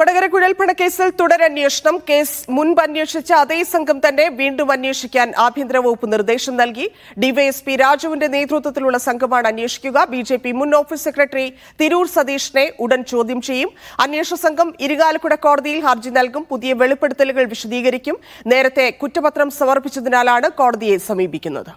Kodakara കുഴൽപ്പണക്കേസിൽ തുടരന്വേഷണം case മുൻപ് അന്വേഷിച്ച അതേ സംഘം തന്നെ വീണ്ടും അന്വേഷിക്കാൻ ആഭ്യന്തര വകുപ്പ് നിർദ്ദേശം നൽകി ഡിവൈഎസ്പി രാജുവിന്റെ നേതൃത്വത്തിലുള്ള സംഘമാണ് അന്വേഷിക്കുക ബി ജെ പി മുൻ ഓഫീസ് സെക്രട്ടറി തിരൂർ സതീഷിനെ ഉടൻ ചോദ്യം ചെയ്യും അന്വേഷണ സംഘം ഇരുകാലക്കുട കോടതിയിൽ ഹർജി നൽകും പുതിയ വെളിപ്പെടുത്തലുകൾ വിശദീകരിക്കും നേരത്തെ കുറ്റപത്രം സമർപ്പിച്ചതിനാലാണ് കോടതിയെ സമീപിക്കുന്നത്